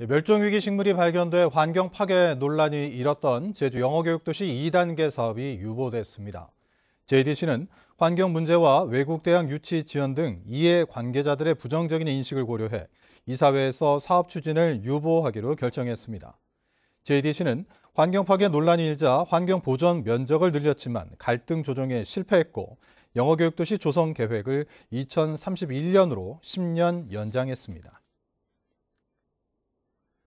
예, 멸종위기 식물이 발견돼 환경 파괴 논란이 일었던 제주 영어교육도시 2단계 사업이 유보됐습니다. JDC는 환경 문제와 외국 대학 유치 지원 등 이해 관계자들의 부정적인 인식을 고려해 이사회에서 사업 추진을 유보하기로 결정했습니다. JDC는 환경 파괴 논란이 일자 환경 보전 면적을 늘렸지만 갈등 조정에 실패했고 영어교육도시 조성 계획을 2031년으로 10년 연장했습니다.